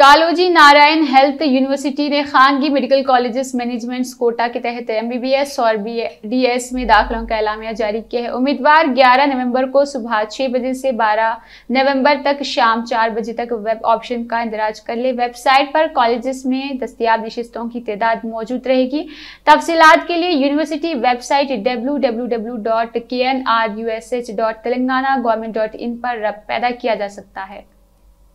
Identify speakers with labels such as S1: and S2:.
S1: Kaloji Narayan health university ने खानगी medical colleges management quota के तहत एमबीबीएस और बी एस में दाखिलों का एलामिया जारी किया है उम्मीदवार 11 नवंबर को सुबह छह बजे से 12 नवंबर तक शाम चार बजे तक वेब ऑप्शन का इंदराज कर ले वेबसाइट पर कॉलेजेस में दस्तियाब नशस्तों की तादाद मौजूद रहेगी तफसीत के लिए यूनिवर्सिटी वेबसाइट डब्ल्यू पर पैदा किया जा सकता है